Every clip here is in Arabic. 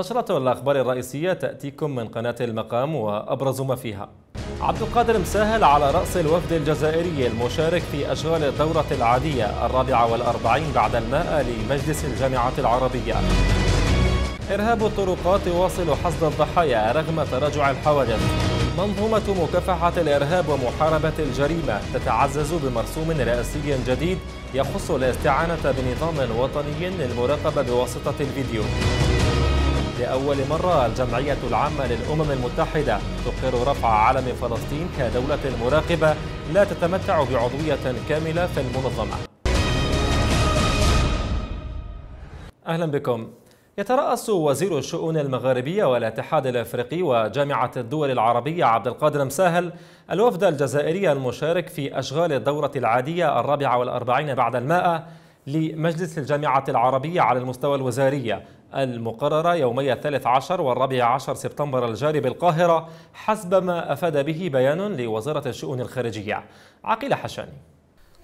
نشرة الأخبار الرئيسية تأتيكم من قناة المقام وأبرز ما فيها عبد القادر مساهل على رأس الوفد الجزائري المشارك في أشغال الدورة العادية الرابعة والأربعين بعد الماء لمجلس الجامعة العربية إرهاب الطرقات يواصل حصد الضحايا رغم تراجع الحوادث منظومة مكافحة الإرهاب ومحاربة الجريمة تتعزز بمرسوم رئاسي جديد يخص الاستعانة بنظام وطني للمراقبة بواسطة الفيديو لأول مرة الجمعية العامة للأمم المتحدة تقر رفع علم فلسطين كدولة مراقبة لا تتمتع بعضوية كاملة في المنظمة أهلا بكم يترأس وزير الشؤون المغاربية والاتحاد الافريقي وجامعة الدول العربية عبد القادر مساهل الوفد الجزائري المشارك في أشغال الدورة العادية الرابعة والأربعين بعد المائة لمجلس الجامعة العربية على المستوى الوزاري المقررة يومي الثالث عشر والرابع عشر سبتمبر الجاري بالقاهرة حسب ما أفاد به بيان لوزارة الشؤون الخارجية عقيل حشاني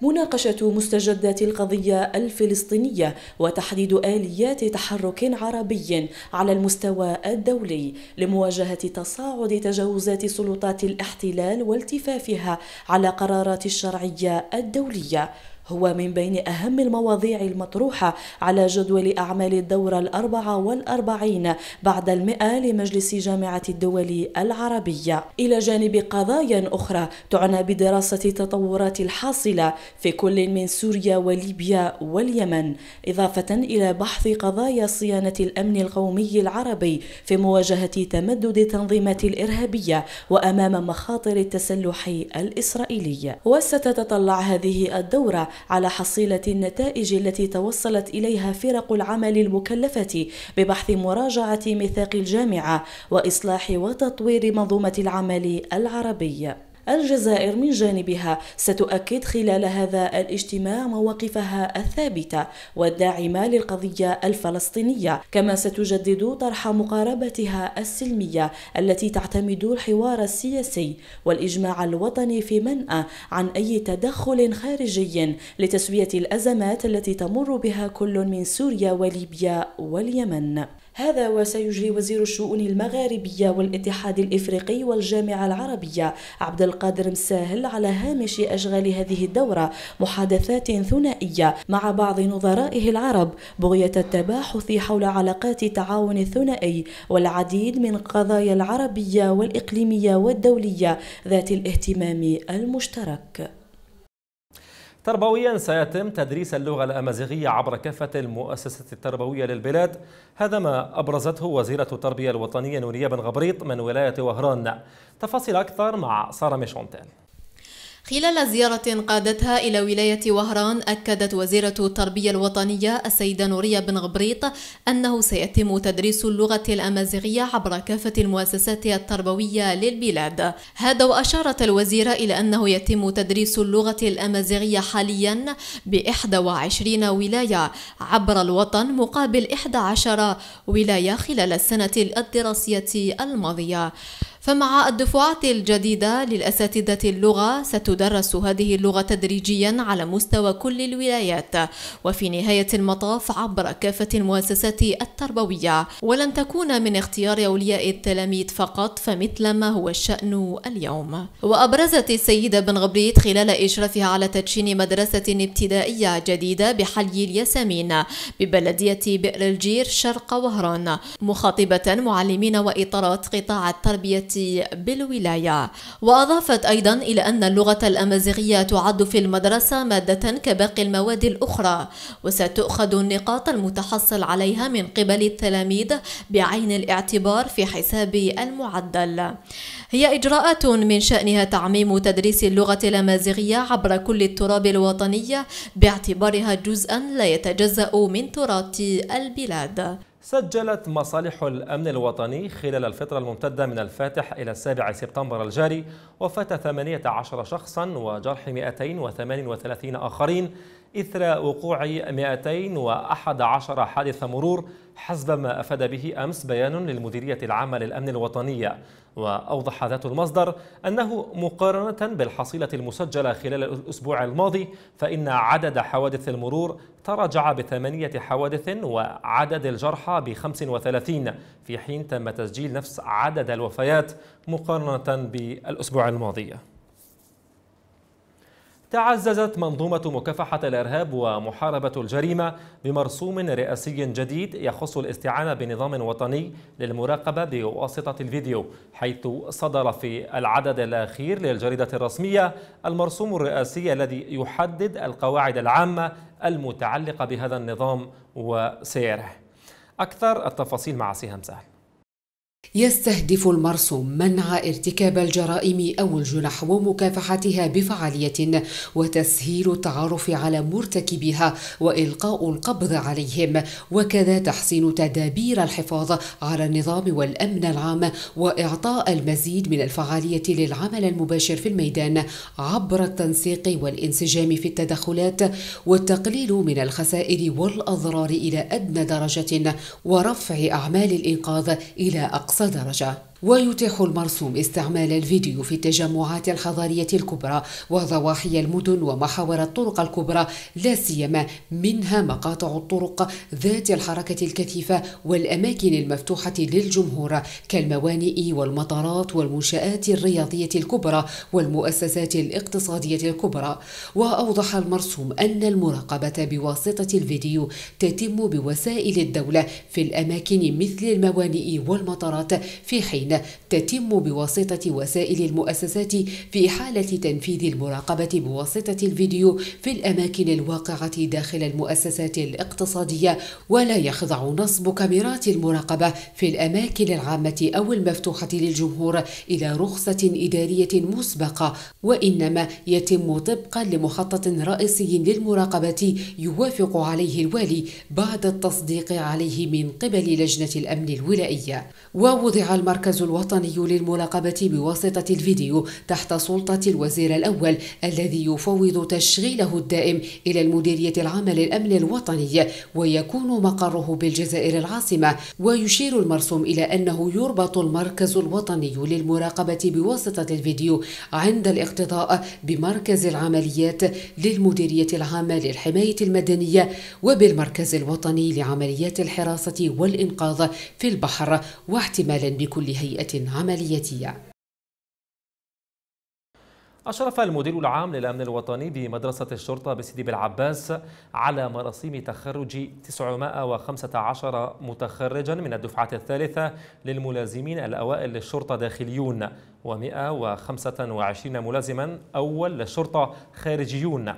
مناقشة مستجدات القضية الفلسطينية وتحديد آليات تحرك عربي على المستوى الدولي لمواجهة تصاعد تجاوزات سلطات الاحتلال والتفافها على قرارات الشرعية الدولية هو من بين أهم المواضيع المطروحة على جدول أعمال الدورة الأربعة والأربعين بعد المئة لمجلس جامعة الدول العربية إلى جانب قضايا أخرى تعنى بدراسة التطورات الحاصلة في كل من سوريا وليبيا واليمن إضافة إلى بحث قضايا صيانة الأمن القومي العربي في مواجهة تمدد التنظيمات الإرهابية وأمام مخاطر التسلح الإسرائيلي وستتطلع هذه الدورة على حصيلة النتائج التي توصلت إليها فرق العمل المكلفة ببحث مراجعة ميثاق الجامعة وإصلاح وتطوير منظومة العمل العربية الجزائر من جانبها ستؤكد خلال هذا الاجتماع مواقفها الثابتة والداعمة للقضية الفلسطينية كما ستجدد طرح مقاربتها السلمية التي تعتمد الحوار السياسي والإجماع الوطني في منأى عن أي تدخل خارجي لتسوية الأزمات التي تمر بها كل من سوريا وليبيا واليمن هذا وسيجري وزير الشؤون المغاربية والاتحاد الإفريقي والجامعة العربية عبد القادر مساهل على هامش أشغال هذه الدورة محادثات ثنائية مع بعض نظرائه العرب بغية التباحث حول علاقات التعاون الثنائي والعديد من قضايا العربية والإقليمية والدولية ذات الاهتمام المشترك تربويا سيتم تدريس اللغة الأمازيغية عبر كافة المؤسسات التربوية للبلاد هذا ما أبرزته وزيرة التربية الوطنية نورية بن غبريط من ولاية وهران تفاصيل أكثر مع سارة ميشونتان خلال زيارة قادتها إلى ولاية وهران أكدت وزيرة التربية الوطنية السيدة نورية بن غبريط أنه سيتم تدريس اللغة الأمازيغية عبر كافة المؤسسات التربوية للبلاد هذا وأشارت الوزيرة إلى أنه يتم تدريس اللغة الأمازيغية حاليا بإحدى وعشرين ولاية عبر الوطن مقابل 11 عشر ولاية خلال السنة الدراسية الماضية فمع الدفعات الجديدة للأساتذة اللغة ستدرس هذه اللغة تدريجيا على مستوى كل الولايات وفي نهاية المطاف عبر كافة المؤسسات التربوية ولن تكون من اختيار أولياء التلاميذ فقط فمثل ما هو الشأن اليوم وأبرزت السيدة بن غبريت خلال إشرافها على تدشين مدرسة ابتدائية جديدة بحلي الياسمين ببلدية بئر الجير شرق وهران مخاطبة معلمين وإطارات قطاع التربية بالولاية وأضافت أيضا إلى أن اللغة الأمازيغية تعد في المدرسة مادة كباقي المواد الأخرى وستؤخذ النقاط المتحصل عليها من قبل التلاميذ بعين الاعتبار في حساب المعدل هي إجراءات من شأنها تعميم تدريس اللغة الأمازيغية عبر كل التراب الوطني باعتبارها جزءا لا يتجزأ من تراث البلاد سجلت مصالح الأمن الوطني خلال الفترة الممتدة من الفاتح إلى السابع سبتمبر الجاري وفاة 18 شخصا وجرح 238 آخرين إثر وقوع 211 حادث مرور حسب ما أفاد به أمس بيان للمديرية العامة للأمن الوطنية وأوضح ذات المصدر أنه مقارنة بالحصيلة المسجلة خلال الأسبوع الماضي فإن عدد حوادث المرور تراجع بثمانية حوادث وعدد الجرحى بخمس وثلاثين في حين تم تسجيل نفس عدد الوفيات مقارنة بالأسبوع الماضي تعززت منظومة مكافحة الإرهاب ومحاربة الجريمة بمرسوم رئاسي جديد يخص الاستعانة بنظام وطني للمراقبة بواسطة الفيديو حيث صدر في العدد الأخير للجريدة الرسمية المرسوم الرئاسي الذي يحدد القواعد العامة المتعلقة بهذا النظام وسيره أكثر التفاصيل مع سهام سهل يستهدف المرسوم منع ارتكاب الجرائم او الجنح ومكافحتها بفعاليه وتسهيل التعرف على مرتكبها والقاء القبض عليهم وكذا تحسين تدابير الحفاظ على النظام والامن العام واعطاء المزيد من الفعاليه للعمل المباشر في الميدان عبر التنسيق والانسجام في التدخلات والتقليل من الخسائر والاضرار الى ادنى درجه ورفع اعمال الانقاذ الى أقل أقصى درجة ويتيح المرسوم استعمال الفيديو في التجمعات الحضارية الكبرى وضواحي المدن ومحاور الطرق الكبرى لا سيما منها مقاطع الطرق ذات الحركة الكثيفة والأماكن المفتوحة للجمهور كالموانئ والمطارات والمنشآت الرياضية الكبرى والمؤسسات الاقتصادية الكبرى وأوضح المرسوم أن المراقبة بواسطة الفيديو تتم بوسائل الدولة في الأماكن مثل الموانئ والمطارات في حين اللاجئين تتم بواسطة وسائل المؤسسات في حالة تنفيذ المراقبة بواسطة الفيديو في الأماكن الواقعة داخل المؤسسات الاقتصادية ولا يخضع نصب كاميرات المراقبة في الأماكن العامة أو المفتوحة للجمهور إلى رخصة إدارية مسبقة وإنما يتم طبقا لمخطط رئيسي للمراقبة يوافق عليه الوالي بعد التصديق عليه من قبل لجنة الأمن الولائية ووضع المركز المركز الوطني للمراقبة بواسطة الفيديو تحت سلطة الوزير الأول الذي يفوض تشغيله الدائم إلى المديرية العامة للأمن الوطني ويكون مقره بالجزائر العاصمة ويشير المرسوم إلى أنه يربط المركز الوطني للمراقبة بواسطة الفيديو عند الاقتضاء بمركز العمليات للمديرية العامة للحماية المدنية وبالمركز الوطني لعمليات الحراسة والإنقاذ في البحر واحتمالا بكل هيئة هيئة عملياتية أشرف المدير العام للأمن الوطني بمدرسة الشرطة بسيدي بالعباس على مراسيم تخرج 915 متخرجا من الدفعة الثالثة للملازمين الأوائل للشرطة داخليون و125 ملازما أول للشرطة خارجيون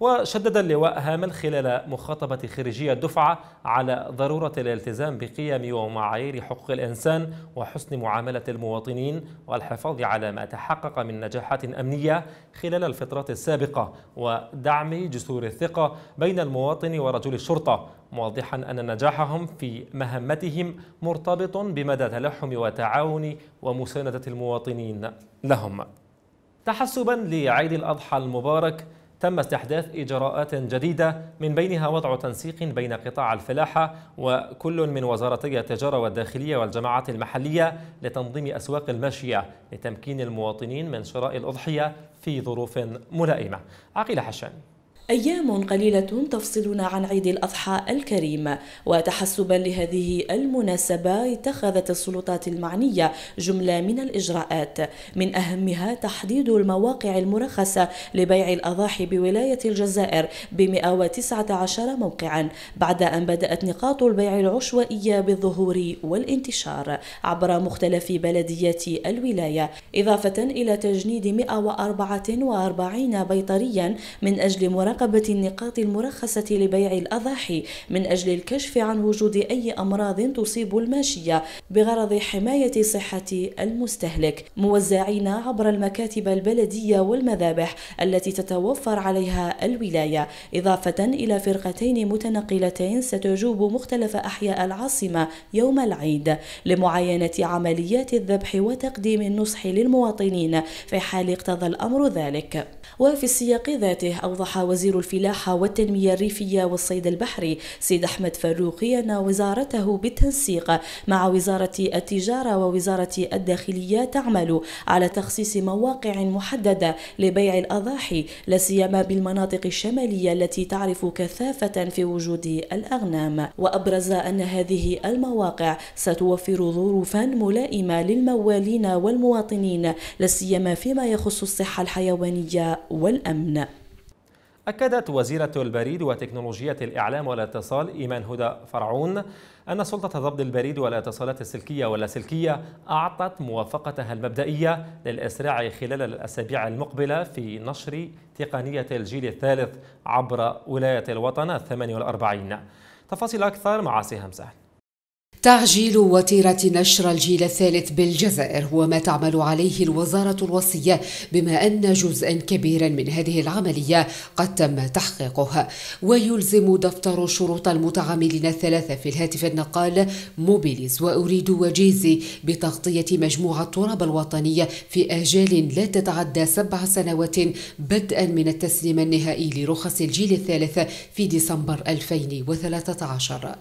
وشدد اللواء هامل خلال مخاطبة خريجي الدفعة على ضرورة الالتزام بقيم ومعايير حقوق الإنسان وحسن معاملة المواطنين والحفاظ على ما تحقق من نجاحات أمنية خلال الفترات السابقة ودعم جسور الثقة بين المواطن ورجل الشرطة موضحا أن نجاحهم في مهمتهم مرتبط بمدى تلحم وتعاون ومساندة المواطنين لهم تحسبا لعيد الأضحى المبارك تم استحداث إجراءات جديدة من بينها وضع تنسيق بين قطاع الفلاحة وكل من وزارتي التجارة والداخلية والجماعات المحلية لتنظيم أسواق الماشية لتمكين المواطنين من شراء الأضحية في ظروف ملائمة عقيل حشاني أيام قليلة تفصلنا عن عيد الأضحى الكريم وتحسبا لهذه المناسبة اتخذت السلطات المعنية جملة من الإجراءات من أهمها تحديد المواقع المرخصة لبيع الأضاحي بولاية الجزائر ب 119 موقعا بعد أن بدأت نقاط البيع العشوائية بالظهور والانتشار عبر مختلف بلديات الولاية إضافة إلى تجنيد 144 بيطريا من أجل مرخصة مراقبة النقاط المرخصة لبيع الأضاحي من أجل الكشف عن وجود أي أمراض تصيب الماشية بغرض حماية صحة المستهلك موزعين عبر المكاتب البلدية والمذابح التي تتوفر عليها الولاية إضافة إلى فرقتين متنقلتين ستجوب مختلف أحياء العاصمة يوم العيد لمعاينة عمليات الذبح وتقديم النصح للمواطنين في حال اقتضى الأمر ذلك وفي السياق ذاته أوضح وزير الفلاحة والتنمية الريفية والصيد البحري سيد أحمد فاروقي أن وزارته بالتنسيق مع وزارة التجارة ووزارة الداخلية تعمل على تخصيص مواقع محددة لبيع الأضاحي لا سيما بالمناطق الشمالية التي تعرف كثافة في وجود الأغنام وأبرز أن هذه المواقع ستوفر ظروفا ملائمة للموالين والمواطنين لا سيما فيما يخص الصحة الحيوانية والأمن أكدت وزيرة البريد وتكنولوجية الإعلام والاتصال إيمان هدى فرعون أن سلطة ضبط البريد والاتصالات السلكية واللاسلكية أعطت موافقتها المبدئية للإسراع خلال الأسابيع المقبلة في نشر تقنية الجيل الثالث عبر ولاية الوطن 48 تفاصيل أكثر مع سهام سهل تعجيل وتيرة نشر الجيل الثالث بالجزائر هو ما تعمل عليه الوزارة الوصية بما أن جزءا كبيرا من هذه العملية قد تم تحقيقه ويلزم دفتر شروط المتعاملين الثلاثة في الهاتف النقال موبيليز وأريد وجيزي بتغطية مجموعة التراب الوطنية في آجال لا تتعدى سبع سنوات بدءا من التسليم النهائي لرخص الجيل الثالث في ديسمبر 2013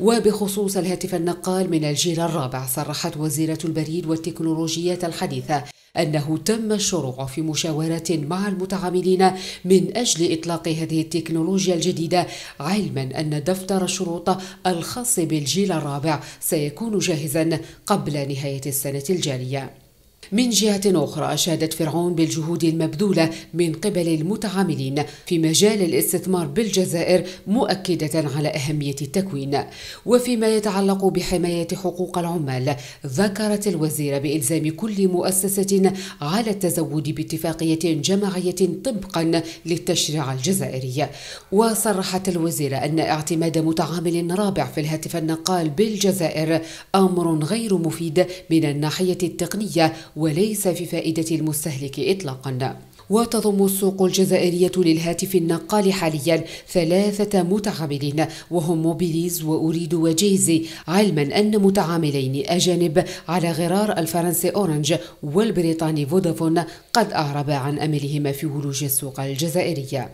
وبخصوص الهاتف النقال من الجيل الرابع صرحت وزيرة البريد والتكنولوجيات الحديثة أنه تم الشروع في مشاورة مع المتعاملين من أجل إطلاق هذه التكنولوجيا الجديدة علما أن دفتر الشروط الخاص بالجيل الرابع سيكون جاهزا قبل نهاية السنة الجارية من جهة أخرى أشادت فرعون بالجهود المبذولة من قبل المتعاملين في مجال الاستثمار بالجزائر مؤكدة على أهمية التكوين وفيما يتعلق بحماية حقوق العمال ذكرت الوزيرة بإلزام كل مؤسسة على التزود باتفاقية جماعية طبقا للتشريع الجزائري وصرحت الوزيرة أن اعتماد متعامل رابع في الهاتف النقال بالجزائر أمر غير مفيد من الناحية التقنية وليس في فائدة المستهلك إطلاقاً وتضم السوق الجزائرية للهاتف النقال حاليا ثلاثة متعاملين وهم موبيليز وأريد وجيزي علما أن متعاملين أجانب على غرار الفرنسي أورنج والبريطاني فودافون قد أعربا عن أملهما في ولوج السوق الجزائرية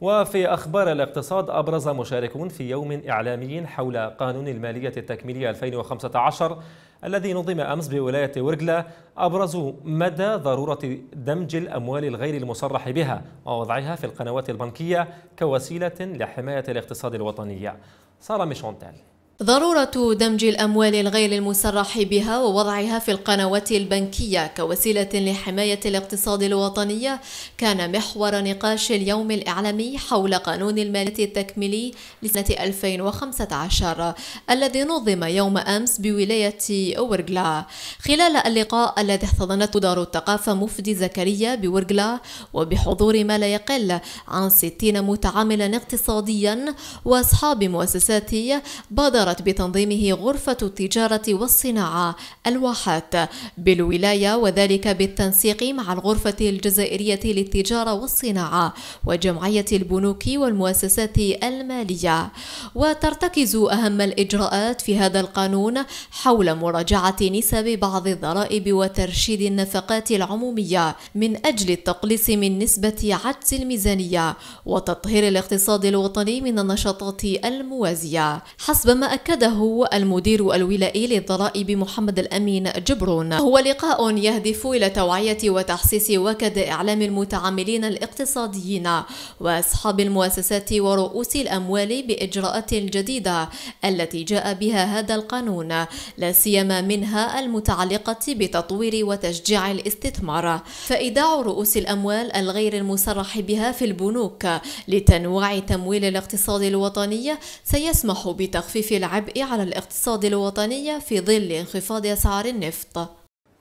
وفي أخبار الاقتصاد أبرز مشاركون في يوم إعلامي حول قانون المالية التكميلية 2015 الذي نظم أمس بولاية ورقلة أبرز مدى ضرورة دمج الأموال الغير المصرح بها ووضعها في القنوات البنكية كوسيلة لحماية الاقتصاد الوطني سارة ميشونتال ضرورة دمج الأموال الغير المسرح بها ووضعها في القنوات البنكية كوسيلة لحماية الاقتصاد الوطني كان محور نقاش اليوم الإعلامي حول قانون المالية التكميلي لسنة 2015 الذي نظم يوم أمس بولاية ورقلا خلال اللقاء الذي احتضنته دار الثقافة مفدي زكريا بورقلا وبحضور ما لا يقل عن 60 متعاملا اقتصاديا وأصحاب مؤسسات بادر أشرت بتنظيمه غرفة التجارة والصناعة الواحات بالولاية وذلك بالتنسيق مع الغرفة الجزائرية للتجارة والصناعة وجمعية البنوك والمؤسسات المالية وترتكز أهم الإجراءات في هذا القانون حول مراجعة نسب بعض الضرائب وترشيد النفقات العمومية من أجل التقليص من نسبة عجز الميزانية وتطهير الاقتصاد الوطني من النشاطات الموازية حسب ما أكده المدير الولائي للضرائب محمد الأمين جبرون هو لقاء يهدف إلى توعية وتحسيس وكد إعلام المتعاملين الاقتصاديين وأصحاب المؤسسات ورؤوس الأموال بإجراءات جديدة التي جاء بها هذا القانون لا سيما منها المتعلقة بتطوير وتشجيع الاستثمار فإيداع رؤوس الأموال الغير المصرح بها في البنوك لتنويع تمويل الاقتصاد الوطني سيسمح بتخفيف العمل العبء إيه على الاقتصاد الوطني في ظل انخفاض أسعار النفط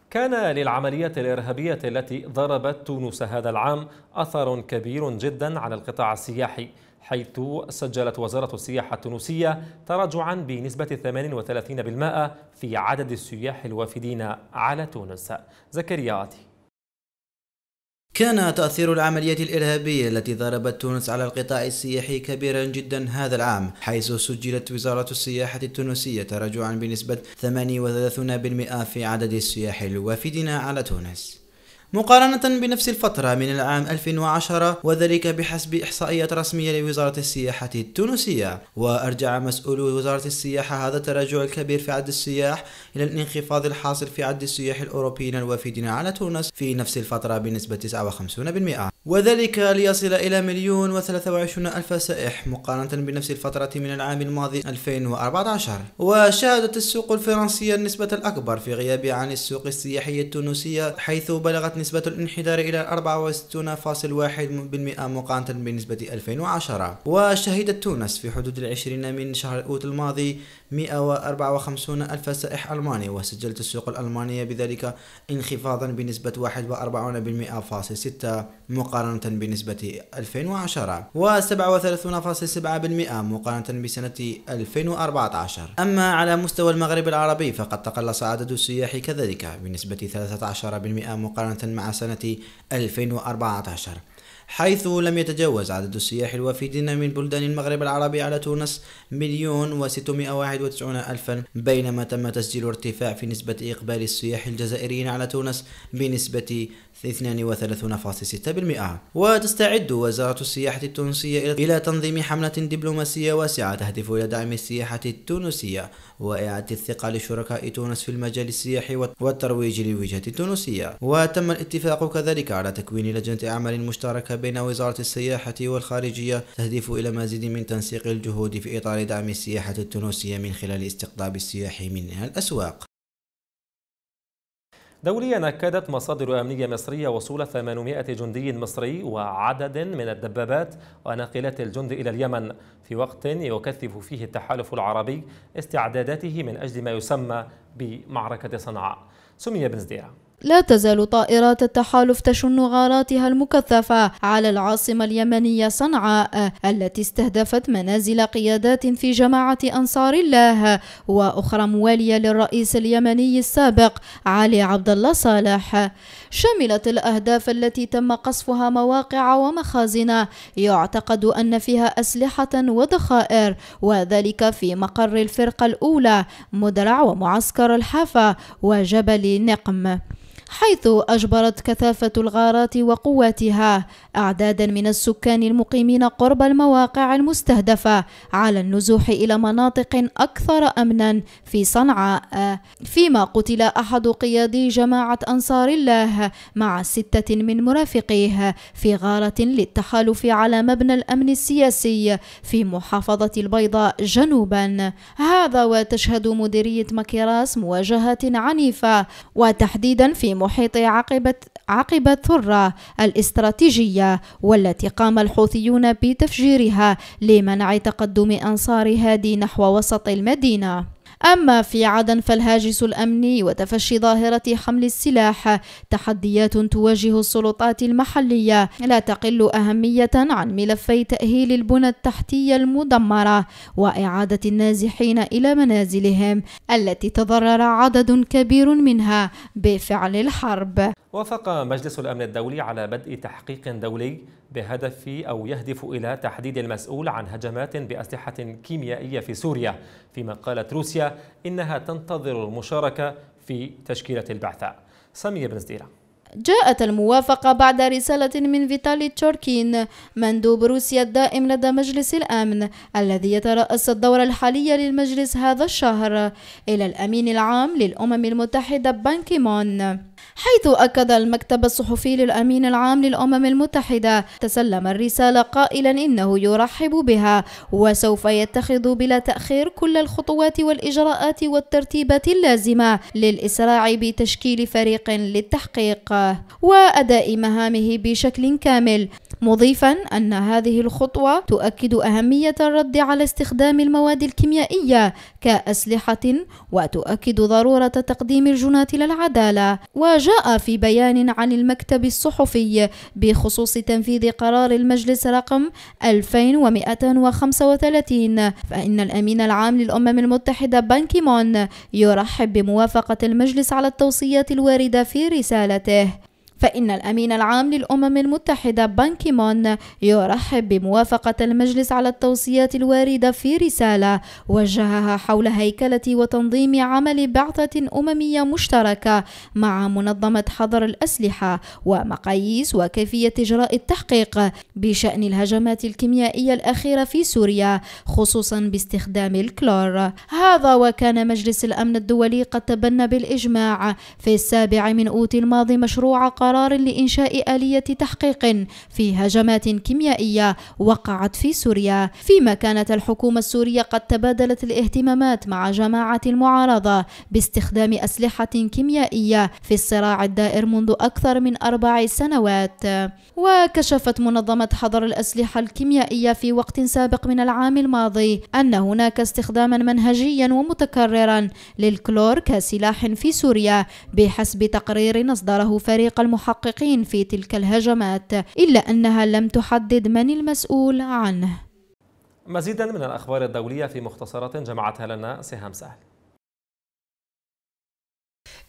كان للعمليات الإرهابية التي ضربت تونس هذا العام أثر كبير جدا على القطاع السياحي حيث سجلت وزارة السياحة التونسية تراجعا بنسبة 38% في عدد السياح الوافدين على تونس زكريا عاطي كان تأثير العملية الإرهابية التي ضربت تونس على القطاع السياحي كبيرا جدا هذا العام حيث سجلت وزارة السياحة التونسية تراجعا بنسبة 38% في عدد السياح الوافدين على تونس مقارنة بنفس الفترة من العام 2010 وذلك بحسب إحصائيات رسمية لوزارة السياحة التونسية وأرجع مسؤولو وزارة السياحة هذا التراجع الكبير في عدد السياح إلى الانخفاض الحاصل في عدد السياح الأوروبيين الوافدين على تونس في نفس الفترة بنسبة 59% وذلك ليصل إلى مليون و23 ألف سائح مقارنة بنفس الفترة من العام الماضي 2014 وشهدت السوق الفرنسية النسبة الأكبر في غياب عن السوق السياحية التونسية حيث بلغت وصلت نسبة الانحدار إلى 64.1% مقارنة بنسبة 2010 وشهدت تونس في حدود العشرين من شهر أوت الماضي 154 ألف سائح ألماني وسجلت السوق الألمانية بذلك انخفاضا بنسبة 41.6% مقارنة بنسبة 2010 و37.7% مقارنة بسنة 2014 أما على مستوى المغرب العربي فقد تقلص عدد السياح كذلك بنسبة 13% مقارنة مع سنة 2014 حيث لم يتجاوز عدد السياح الوافدين من بلدان المغرب العربي على تونس مليون وستمائة واحد وتسعون ألفا بينما تم تسجيل ارتفاع في نسبة إقبال السياح الجزائريين على تونس بنسبة 32.6% وتستعد وزارة السياحة التونسية إلى تنظيم حملة دبلوماسية واسعة تهدف إلى دعم السياحة التونسية وإعادة الثقة لشركاء تونس في المجال السياحي والترويج للوجهة التونسية وتم الاتفاق كذلك على تكوين لجنة أعمال مشتركة بين وزارة السياحة والخارجية تهدف إلى مزيد من تنسيق الجهود في إطار دعم السياحة التونسية من خلال استقطاب السياح من الأسواق دوليا أكدت مصادر أمنية مصرية وصول 800 جندي مصري وعدد من الدبابات وناقلات الجند إلى اليمن في وقت يكثف فيه التحالف العربي استعداداته من أجل ما يسمى بمعركة صنعاء سمية بن زديره لا تزال طائرات التحالف تشن غاراتها المكثفة على العاصمة اليمنية صنعاء التي استهدفت منازل قيادات في جماعة أنصار الله وأخرى موالية للرئيس اليمني السابق علي عبد الله صالح شملت الأهداف التي تم قصفها مواقع ومخازن يعتقد أن فيها أسلحة وذخائر وذلك في مقر الفرقة الأولى مدرع ومعسكر الحافة وجبل نقم حيث أجبرت كثافة الغارات وقواتها أعدادا من السكان المقيمين قرب المواقع المستهدفة على النزوح إلى مناطق أكثر أمنا في صنعاء فيما قتل أحد قيادي جماعة أنصار الله مع ستة من مرافقيه في غارة للتحالف على مبنى الأمن السياسي في محافظة البيضاء جنوبا هذا وتشهد مديرية مكيراس مواجهات عنيفة وتحديدا في محيط عقبة عقب الثرة الاستراتيجية والتي قام الحوثيون بتفجيرها لمنع تقدم أنصار هادي نحو وسط المدينة أما في عدن فالهاجس الأمني وتفشي ظاهرة حمل السلاح تحديات تواجه السلطات المحلية لا تقل أهمية عن ملفي تأهيل البنى التحتية المدمرة وإعادة النازحين إلى منازلهم التي تضرر عدد كبير منها بفعل الحرب وافق مجلس الأمن الدولي على بدء تحقيق دولي بهدف أو يهدف إلى تحديد المسؤول عن هجمات بأسلحة كيميائية في سوريا فيما قالت روسيا إنها تنتظر المشاركة في تشكيلة البعثة سمير بن زديره جاءت الموافقة بعد رسالة من فيتالي تشوركين مندوب روسيا الدائم لدى مجلس الأمن الذي يترأس الدورة الحالية للمجلس هذا الشهر إلى الأمين العام للأمم المتحدة بانكيمون حيث أكد المكتب الصحفي للأمين العام للأمم المتحدة تسلم الرسالة قائلا إنه يرحب بها وسوف يتخذ بلا تأخير كل الخطوات والإجراءات والترتيبات اللازمة للإسراع بتشكيل فريق للتحقيق وأداء مهامه بشكل كامل مضيفا أن هذه الخطوة تؤكد أهمية الرد على استخدام المواد الكيميائية كأسلحة وتؤكد ضرورة تقديم الجناة للعدالة و وجاء في بيان عن المكتب الصحفي بخصوص تنفيذ قرار المجلس رقم 2235 فإن الأمين العام للأمم المتحدة بانكيمون يرحب بموافقة المجلس على التوصيات الواردة في رسالته فإن الأمين العام للأمم المتحدة بانكيمون يرحب بموافقة المجلس على التوصيات الواردة في رسالة وجهها حول هيكلة وتنظيم عمل بعثة أممية مشتركة مع منظمة حظر الأسلحة ومقاييس وكيفية إجراء التحقيق بشأن الهجمات الكيميائية الأخيرة في سوريا خصوصا باستخدام الكلور هذا وكان مجلس الأمن الدولي قد تبنى بالإجماع في السابع من أوت الماضي مشروع قانون قرار لإنشاء آلية تحقيق في هجمات كيميائية وقعت في سوريا فيما كانت الحكومة السورية قد تبادلت الاهتمامات مع جماعة المعارضة باستخدام أسلحة كيميائية في الصراع الدائر منذ أكثر من أربع سنوات وكشفت منظمة حظر الأسلحة الكيميائية في وقت سابق من العام الماضي أن هناك استخداما منهجيا ومتكررا للكلور كسلاح في سوريا بحسب تقرير أصدره فريق المحافظة المحققين في تلك الهجمات إلا أنها لم تحدد من المسؤول عنه مزيدا من الأخبار الدولية في مختصرات جمعتها لنا سهام سهل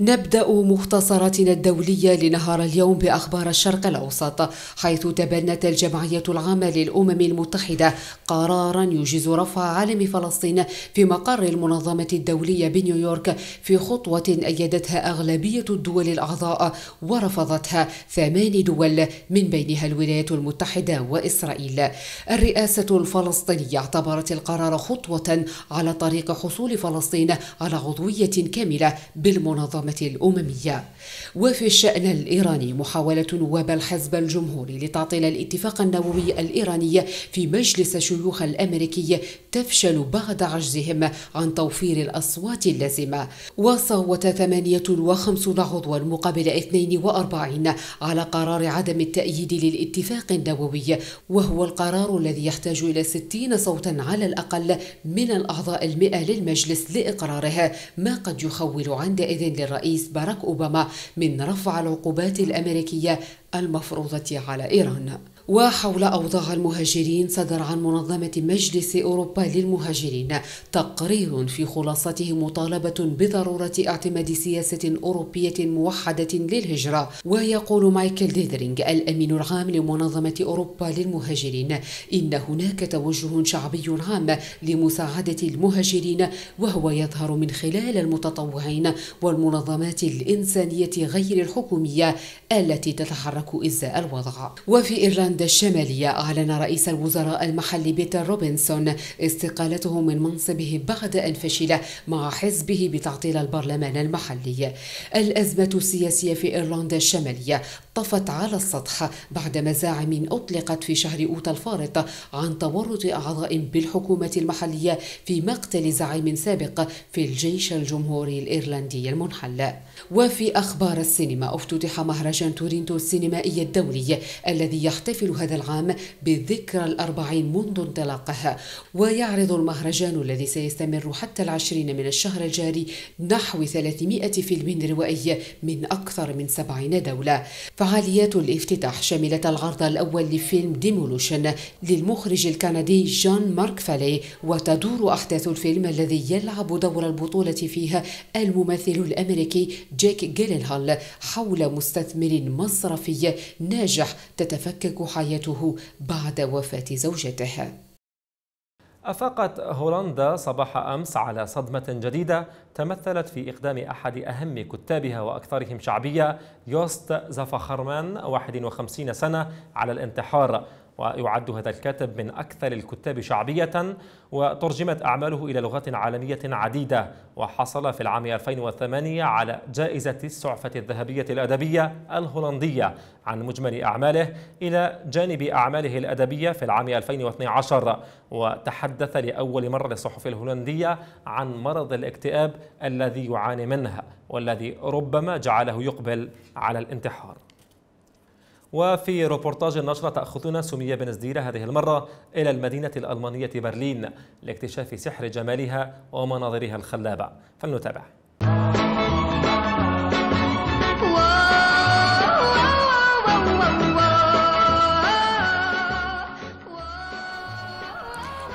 نبدأ مختصراتنا الدولية لنهار اليوم بأخبار الشرق الأوسط حيث تبنت الجمعية العامة للأمم المتحدة قرارا يجز رفع علم فلسطين في مقر المنظمة الدولية بنيويورك في خطوة أيدتها أغلبية الدول الأعضاء ورفضتها ثمان دول من بينها الولايات المتحدة وإسرائيل الرئاسة الفلسطينية اعتبرت القرار خطوة على طريق حصول فلسطين على عضوية كاملة بالمنظمة المنظمة الأممية وفي الشأن الإيراني محاولة نواب الحزب الجمهوري لتعطيل الاتفاق النووي الإيراني في مجلس الشيوخ الأمريكي تفشل بعد عجزهم عن توفير الأصوات اللازمة وصوت 58 عضوا مقابل 42 على قرار عدم التأييد للاتفاق النووي وهو القرار الذي يحتاج إلى 60 صوتا على الأقل من الأعضاء المئة للمجلس لإقراره ما قد يخول عندئذ للرئيس الرئيس باراك أوباما من رفع العقوبات الأمريكية المفروضة على إيران وحول أوضاع المهاجرين صدر عن منظمة مجلس أوروبا للمهاجرين تقرير في خلاصته مطالبة بضرورة اعتماد سياسة أوروبية موحدة للهجرة ويقول مايكل ديدرينج الأمين العام لمنظمة أوروبا للمهاجرين إن هناك توجه شعبي عام لمساعدة المهاجرين وهو يظهر من خلال المتطوعين والمنظمات الإنسانية غير الحكومية التي تتحرك إزاء الوضع وفي إيرلندا جدة الشمالية أعلن رئيس الوزراء المحلي بيتر روبنسون استقالته من منصبه بعد أن فشل مع حزبه بتعطيل البرلمان المحلي الأزمة السياسية في إيرلندا الشمالية طفت على السطح بعد مزاعم أطلقت في شهر أوتا الفارط عن تورط أعضاء بالحكومة المحلية في مقتل زعيم سابق في الجيش الجمهوري الإيرلندي المنحل وفي أخبار السينما افتتح مهرجان تورينتو السينمائي الدولي الذي يحتفل هذا العام بالذكرى الأربعين منذ انطلاقه ويعرض المهرجان الذي سيستمر حتى العشرين من الشهر الجاري نحو 300 فيلم روائي من أكثر من سبعين دولة فعاليات الافتتاح شملت العرض الأول لفيلم ديمولوشن للمخرج الكندي جان مارك فالي وتدور أحداث الفيلم الذي يلعب دور البطولة فيها الممثل الأمريكي جيك جيلنهال حول مستثمر مصرفي ناجح تتفكك حياته بعد وفاة زوجته أفاقت هولندا صباح أمس على صدمة جديدة تمثلت في إقدام أحد أهم كتابها وأكثرهم شعبية يوست زافخرمان 51 سنة على الانتحار ويعد هذا الكاتب من أكثر الكتاب شعبية وترجمت أعماله إلى لغات عالمية عديدة وحصل في العام 2008 على جائزة السعفة الذهبية الأدبية الهولندية عن مجمل أعماله إلى جانب أعماله الأدبية في العام 2012 وتحدث لأول مرة للصحف الهولندية عن مرض الاكتئاب الذي يعاني منه والذي ربما جعله يقبل على الانتحار وفي روبورتاج النشرة تأخذنا سمية بن زديرة هذه المرة إلى المدينة الألمانية برلين لاكتشاف سحر جمالها ومناظرها الخلابة فلنتابع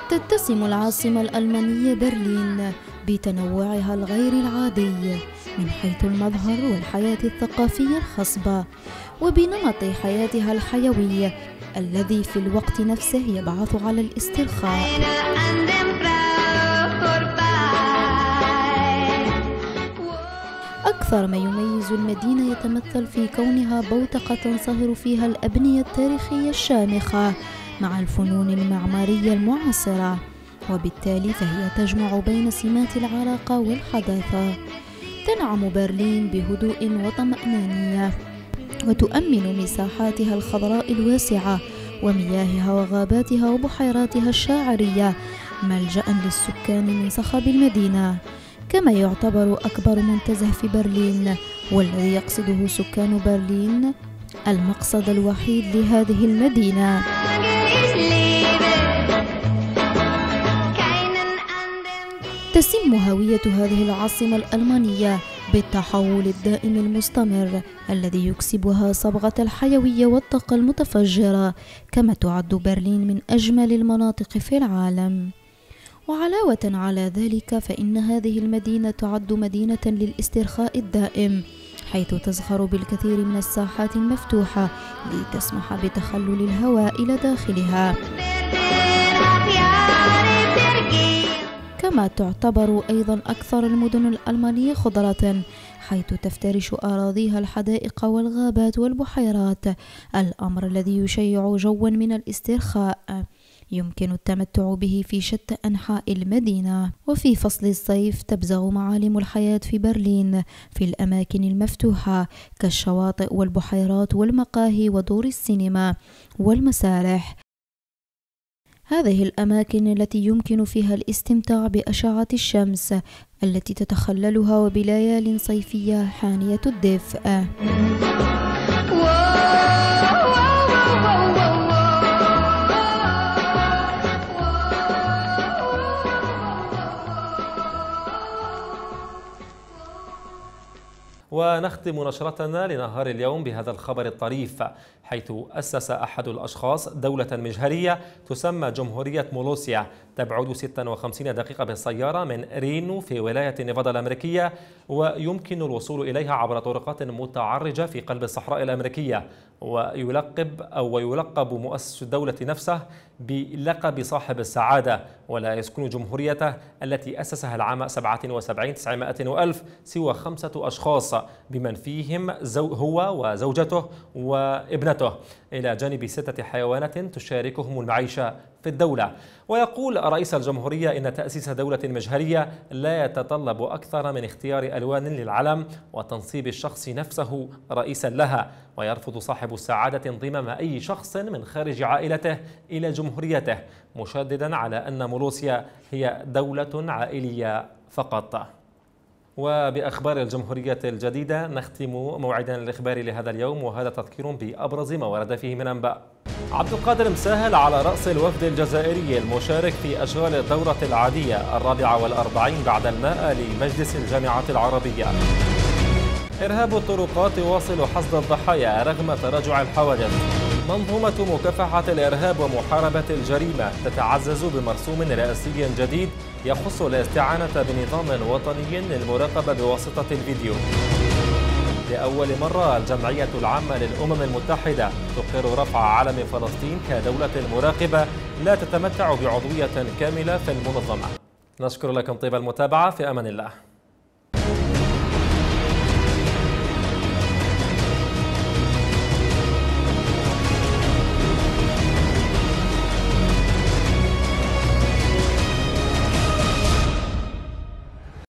تتسم العاصمة الألمانية برلين بتنوعها الغير العادي من حيث المظهر والحياة الثقافية الخصبة وبنمط حياتها الحيوي الذي في الوقت نفسه يبعث على الاسترخاء أكثر ما يميز المدينة يتمثل في كونها بوتقة تنصهر فيها الأبنية التاريخية الشامخة مع الفنون المعمارية المعاصرة وبالتالي فهي تجمع بين سمات العراقة والحداثة تنعم برلين بهدوء وطمأنينة وتؤمن مساحاتها الخضراء الواسعة ومياهها وغاباتها وبحيراتها الشاعرية ملجأ للسكان من صخب المدينة كما يعتبر أكبر منتزه في برلين والذي يقصده سكان برلين المقصد الوحيد لهذه المدينة تسم هوية هذه العاصمة الألمانية بالتحول الدائم المستمر الذي يكسبها صبغة الحيوية والطاقة المتفجرة كما تعد برلين من أجمل المناطق في العالم وعلاوة على ذلك فإن هذه المدينة تعد مدينة للاسترخاء الدائم حيث تزخر بالكثير من الساحات المفتوحة لتسمح بتخلل الهواء إلى داخلها كما تعتبر أيضا أكثر المدن الألمانية خضرة حيث تفترش أراضيها الحدائق والغابات والبحيرات الأمر الذي يشيع جوا من الاسترخاء يمكن التمتع به في شتى أنحاء المدينة وفي فصل الصيف تبزغ معالم الحياة في برلين في الأماكن المفتوحة كالشواطئ والبحيرات والمقاهي ودور السينما والمسارح هذه الأماكن التي يمكن فيها الاستمتاع بأشعة الشمس التي تتخللها وبليال صيفية حانية الدفء ونختم نشرتنا لنهار اليوم بهذا الخبر الطريف حيث أسس أحد الأشخاص دولة مجهرية تسمى جمهورية مولوسيا تبعد 56 دقيقة بالسيارة من رينو في ولاية نيفادا الأمريكية ويمكن الوصول إليها عبر طرقات متعرجة في قلب الصحراء الأمريكية ويلقب أو ويلقب مؤسس الدولة نفسه بلقب صاحب السعادة ولا يسكن جمهوريته التي أسسها العام 77 900 وألف سوى خمسة أشخاص بمن فيهم زو هو وزوجته وابنته إلى جانب ستة حيوانات تشاركهم المعيشة في الدولة ويقول رئيس الجمهورية إن تأسيس دولة مجهرية لا يتطلب أكثر من اختيار ألوان للعلم وتنصيب الشخص نفسه رئيسا لها ويرفض صاحب السعادة انضمام أي شخص من خارج عائلته إلى جمهوريته مشددا على أن مولوسيا هي دولة عائلية فقط وبأخبار الجمهورية الجديدة نختم موعدا الإخباري لهذا اليوم وهذا تذكير بأبرز ما ورد فيه من أنباء عبد القادر مساهل على رأس الوفد الجزائري المشارك في أشغال الدورة العادية الرابعة والأربعين بعد الماء لمجلس الجامعة العربية إرهاب الطرقات يواصل حصد الضحايا رغم تراجع الحوادث منظومة مكافحة الإرهاب ومحاربة الجريمة تتعزز بمرسوم رئاسي جديد يخص الاستعانة بنظام وطني للمراقبة بواسطة الفيديو لأول مرة الجمعية العامة للأمم المتحدة تقر رفع علم فلسطين كدولة مراقبة لا تتمتع بعضوية كاملة في المنظمة نشكر لكم طيب المتابعة في أمان الله